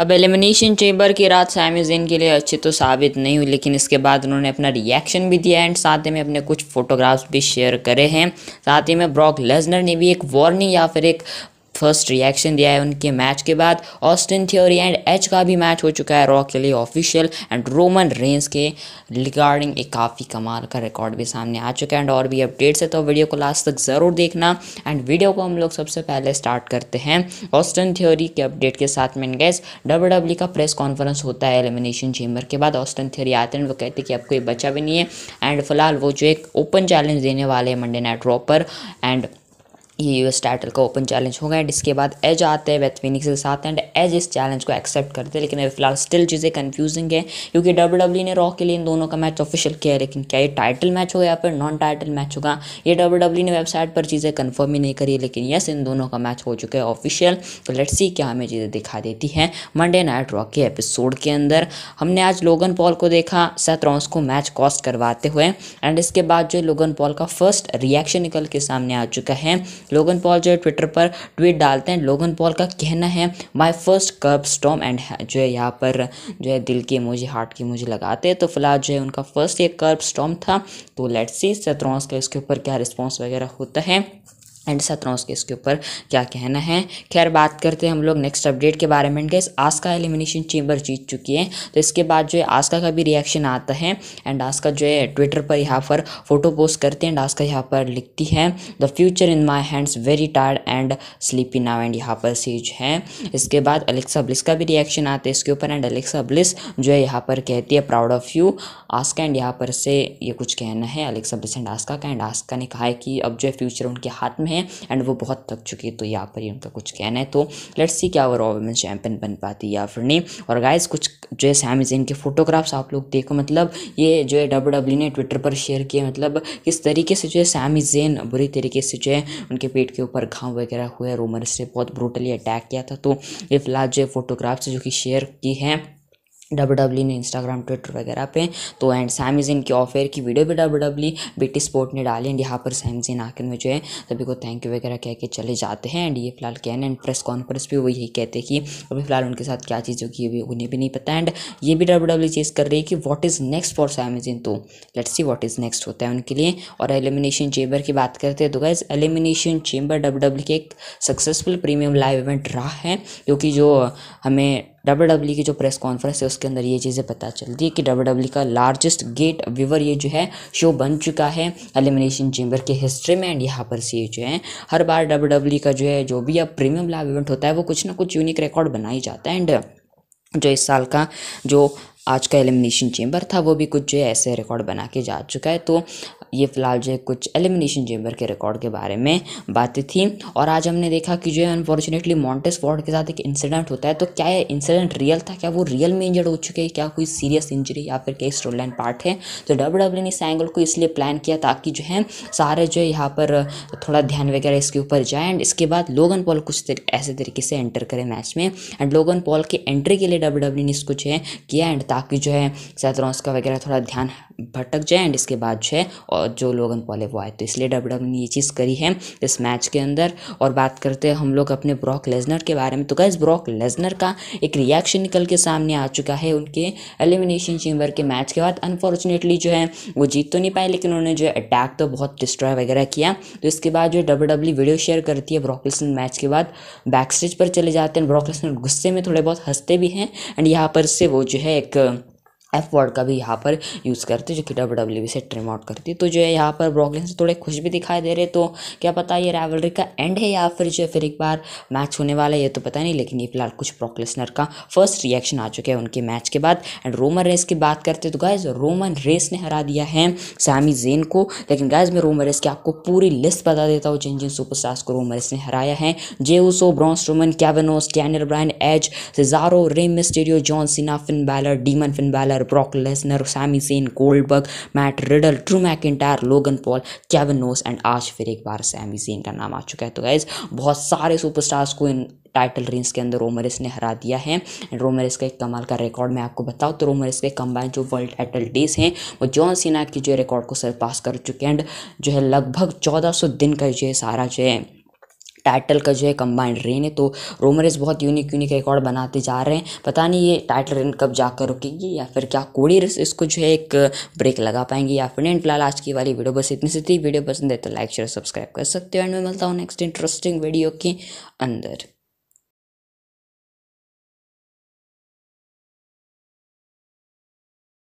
अब elimination chamber की रात साइमिजिन के लिए अच्छी तो साबित नहीं हुई लेकिन इसके बाद उन्होंने अपना रिएक्शन भी दिया एंड साथ ही में अपने कुछ फोटोग्राफ्स भी शेयर करे हैं साथ ही में ब्रॉक लेजनर ने भी एक वार्निंग या फिर एक फर्स्ट रिएक्शन दिया है उनके मैच के बाद ऑस्टिन थ्योरी एंड एच का भी मैच हो चुका है रॉ के लिए ऑफिशियल एंड रोमन रेंस के रिगार्डिंग एक काफ़ी कमाल का रिकॉर्ड भी सामने आ चुका है एंड और भी अपडेट्स है तो वीडियो को लास्ट तक ज़रूर देखना एंड वीडियो को हम लोग सबसे पहले स्टार्ट करते हैं ऑस्टन थ्योरी के अपडेट के साथ में गैस डब्ल्यू e का प्रेस कॉन्फ्रेंस होता है एलिमिनेशन चेम्बर के बाद ऑस्टन थ्योरी आते हैं वो कहते हैं कि अब कोई बचा भी नहीं है एंड फिलहाल वो जो एक ओपन चैलेंज देने वाले हैं मंडे नाइट रॉ पर एंड ये यूएस टाइटल का ओपन चैलेंज होगा एंड इसके बाद एज आते हैं वेथ के साथ एंड एज इस चैलेंज को एक्सेप्ट करते हैं लेकिन अभी फिलहाल स्टिल चीज़ें कन्फ्यूजिंग है क्योंकि डब्ल्यू डब्ल्यू e ने रॉक के लिए इन दोनों का मैच ऑफिशियल किया है लेकिन क्या ये टाइटल मैच होगा या फिर नॉन टाइटल मैच होगा ये डब्ल्यू डब्ल्यू e ने वेबसाइट पर चीज़ें कन्फर्म ही नहीं करी लेकिन यस इन दोनों का मैच हो चुका है ऑफिशियल तो लेट्स सी क्या हमें चीज़ें दिखा देती है मंडे नाइट रॉक के एपिसोड के अंदर हमने आज लोगन पॉल को देखा सेथ रॉन्स को मैच कॉस्ट करवाते हुए एंड इसके बाद जो लोगन पॉल का फर्स्ट रिएक्शन निकल के सामने आ चुका है लोगन पॉल जो है ट्विटर पर ट्वीट डालते हैं लोगन पॉल का कहना है my first curb stomp and जो है यहाँ पर जो है दिल की मुझे हार्ट की मुझे लगाते हैं तो फिलहाल जो है उनका फर्स्ट ये कर्ब स्टॉम था तो लेट्स सी सत्रॉन्स का इसके ऊपर क्या रिस्पॉन्स वगैरह होता है एंड सत्रौस के इसके ऊपर क्या कहना है खैर बात करते हैं हम लोग नेक्स्ट अपडेट के बारे में गैस आस्का एलिमिनेशन चेंबर जीत चुकी है तो इसके बाद जो है आस्का का भी रिएक्शन आता है एंड आस्का जो है ट्विटर पर यहाँ पर फोटो पोस्ट करते हैं एंड आस्का यहाँ पर लिखती है the future in my hands very tired and sleepy now and यहाँ पर सीज है इसके बाद अलेक्सा ब्लिस का भी रिएक्शन आता है इसके ऊपर एंड अलेक्सा ब्लिस जो है यहाँ पर कहती है proud of you Asuka and यहाँ पर से ये कुछ कहना है अलेक्सा ब्लिस एंड आस्का का एंड आस्का ने कहा है कि अब जो है फ्यूचर उनके हाथ में हैं एंड वो बहुत थक चुके हैं तो यहाँ पर ही उनका कुछ कहना है तो लेट्स सी क्या वो रॉ वुमेंस चैंपियन बन पाती है या फिर नहीं और गाइज कुछ जो है सैम जैन के फोटोग्राफ्स आप लोग देखो मतलब ये जो है डब्ल्यू डब्ल्यू e ने ट्विटर पर शेयर किए मतलब किस तरीके से जो है सैम जैन बुरी तरीके से जो है उनके पेट के ऊपर घाव वगैरह हुए रोमर से बहुत ब्रूटली अटैक किया था तो ये फिलहाल जो है फोटोग्राफ्स जो कि शेयर की हैं डब्ल्यू डब्ल्यू ने इंस्टाग्राम ट्विटर वगैरह पे तो एंड सैमजिन की ऑफेयर की वीडियो भी डब्ल्यू डब्ल्यू बीटी स्पोर्ट ने डाली एंड यहाँ पर सैमजिन आखिर में जो है सभी को थैंक यू वगैरह कह के चले जाते हैं एंड ये फिलहाल कहना एंड प्रेस कॉन्फ्रेंस भी वो यही कहते हैं कि अभी फिलहाल उनके साथ क्या चीज़ होगी अभी उन्हें भी नहीं पता एंड ये भी डब्ल्यू डब्ल्यू चीज़ कर रही है कि what is next for Sami Zayn तो let's see what is next होता है उनके लिए और एलिमिनेशन चेम्बर की बात करते हैं तो guys elimination chamber W W के एक सक्सेसफुल प्रीमियम लाइव इवेंट रहा है क्योंकि जो हमें डब्ल्यू डब्ल्यू e की जो प्रेस कॉन्फ्रेंस है उसके अंदर ये चीज़ें पता चलती है कि डब्ल्यू डब्ल्यू e का लार्जेस्ट गेट व्यूवर ये जो है शो बन चुका है एलिमिनेशन चेम्बर की हिस्ट्री में एंड यहाँ पर से ये जो है हर बार डब्ल्यू डब्ल्यू e का जो है जो भी अब प्रीमियम लाइव इवेंट होता है वो कुछ ना कुछ यूनिक रिकॉर्ड बना ही जाता है एंड जो इस साल का जो आज का एलिमिनेशन चेम्बर था वो भी कुछ जो है ऐसे रिकॉर्ड बना के जा चुका है तो ये फ़िलहाल जो है कुछ एलिमिनेशन चेम्बर के रिकॉर्ड के बारे में बातें थी और आज हमने देखा कि जो है अनफॉर्चुनेटली मॉन्टेस फोर्ड के साथ एक इंसिडेंट होता है तो क्या ये इंसिडेंट रियल था क्या वो रियल में इंजर्ड हो चुके हैं क्या कोई सीरियस इंजरी या फिर क्या स्टोरी लाइन पार्ट है तो डब्ल्यू डब्ल्यू e ने इस एंगल को इसलिए प्लान किया ताकि जो है सारे जो है यहाँ पर थोड़ा ध्यान वगैरह इसके ऊपर जाए एंड इसके बाद लोगन पॉल कुछ ऐसे तरीके से एंटर करें मैच में एंड लोगन पॉल के एंट्री के लिए डब्ल्यू डब्ल्यू e ने इसको जो है किया एंड ताकि जो है सैतरों का वगैरह थोड़ा ध्यान भटक जाए एंड इसके बाद जो है और जो लोगन पॉले वो आए तो इसलिए डब्ल्यू डब्ल्यू ने ये चीज़ करी है इस मैच के अंदर और बात करते हैं हम लोग अपने ब्रॉक लेजनर के बारे में तो गैस ब्रॉक लेजनर का एक रिएक्शन निकल के सामने आ चुका है उनके एलिमिनेशन चेम्बर के मैच के बाद अनफॉर्चुनेटली जो है वो जीत तो नहीं पाए लेकिन उन्होंने जो है अटैक तो बहुत डिस्ट्रॉय वगैरह किया तो इसके बाद जो डब्ल्यू डब्ल्यू वीडियो शेयर करती है ब्रॉक लेसनर मैच के बाद बैक स्टेज पर चले जाते हैं ब्रॉक लेसनर गुस्से में थोड़े बहुत हंसते भी हैं एंड यहाँ पर से वो जो है एक एफ वर्ड का भी यहाँ पर यूज़ करते जो कि डब्ल्यू डब्ल्यू e से ट्रिम आउट करती तो जो है यहाँ पर ब्रॉकलिन से थोड़े खुश भी दिखाई दे रहे तो क्या पता ये रेवलरी का एंड है या फिर जो है फिर एक बार मैच होने वाला है ये तो पता नहीं लेकिन ये फिलहाल कुछ ब्रॉकलिसनर का फर्स्ट रिएक्शन आ चुका है उनके मैच के बाद एंड रोमन रेस की बात करते तो गायज रोमन रेस ने हरा दिया है सैमी जेन को लेकिन गायज मैं रोमन रेस की आपको पूरी लिस्ट बता देता हूँ जिन जिन सुपरस्टार्स को रोमन रेस ने हराया है Jey Uso Braun Roman Cavanaugh Tanner Bryan Edge Cesaro Rey Mysterio John Cena Finn Balor Demon Finn Balor Lesnar, Brock Lesnar, Sami Zayn, Goldberg, Matt Riddle, Drew McIntyre, Logan Paul, Kevin Owens and आज फिर एक बार Sami Zayn का नाम आ चुका है तो guys बहुत सारे सुपरस्टार्स को इन टाइटल रेंज के अंदर रोमरिस ने हरा दिया है एंड रोमरिस का एक कमाल का रिकॉर्ड मैं आपको बताऊँ तो रोमरिस के कंबाइन जो वर्ल्ड टाइटल डेज हैं वो जॉन सीना की जो रिकॉर्ड को सरपास कर चुके हैं एंड जो है लगभग चौदह दिन का जो है सारा जो है टाइटल का जो है कंबाइंड रेन है तो रोमर इस बहुत यूनिक यूनिक रिकॉर्ड बनाते जा रहे हैं पता नहीं ये टाइटल रेन कब जाकर रुकेगी या फिर क्या कोड़ी रेस इसको जो है एक ब्रेक लगा पाएंगे या फिर नहीं फिलहाल आज की वाली वीडियो बस इतनी सी थी वीडियो पसंद है तो लाइक शेयर सब्सक्राइब कर सकते हो एंड मैं मिलता हूँ नेक्स्ट इंटरेस्टिंग वीडियो के अंदर